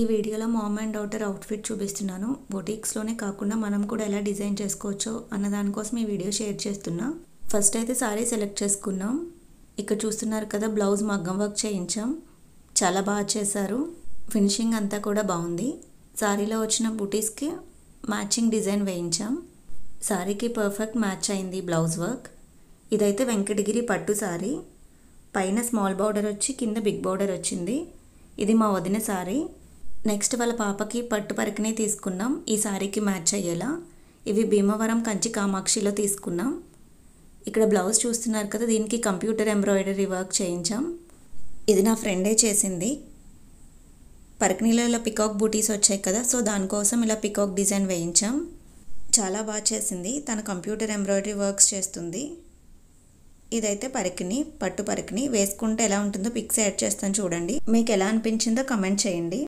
ఈ వీడియోలో mom and daughter outfit చూపిస్తున్నాను బొటీక్స్లోనే కాకుండా మనం కూడా ఎలా డిజైన్ చేసుకోవచ్చో అన్న దానికోసం ఈ వీడియో షేర్ చేస్తున్నా ఫస్ట్ అయితే సారీ సెలెక్ట్ చేసుకున్నాం ఇక్కడ చూస్తున్నారు కదా బ్లౌజ్ మగ్గం వర్క్ చేయించాం చాలా బాగా చేశారు ఫినిషింగ్ అంతా కూడా బాగుంది సారీలో వచ్చిన బుటీస్కి మ్యాచింగ్ డిజైన్ వేయించాం సారీకి పర్ఫెక్ట్ మ్యాచ్ అయింది బ్లౌజ్ వర్క్ ఇదైతే వెంకటగిరి పట్టు సారీ పైన స్మాల్ బార్డర్ వచ్చి కింద బిగ్ బార్డర్ వచ్చింది ఇది మా వదిన సారీ నెక్స్ట్ వాళ్ళ పాపకి పట్టు పరకనే తీసుకున్నాం ఈ శారీకి మ్యాచ్ అయ్యేలా ఇవి భీమవరం కంచి కామాక్షిలో తీసుకున్నాం ఇక్కడ బ్లౌజ్ చూస్తున్నారు కదా దీనికి కంప్యూటర్ ఎంబ్రాయిడరీ వర్క్ చేయించాం ఇది నా ఫ్రెండే చేసింది పరకనీలో ఇలా పికాక్ బూటీస్ వచ్చాయి కదా సో దానికోసం ఇలా పికాక్ డిజైన్ వేయించాం చాలా బాగా చేసింది తన కంప్యూటర్ ఎంబ్రాయిడరీ వర్క్స్ చేస్తుంది ఇదైతే పరికిని పట్టు పరికిని వేసుకుంటే ఎలా ఉంటుందో పిక్స్ యాడ్ చేస్తాను చూడండి మీకు ఎలా అనిపించిందో కమెంట్ చేయండి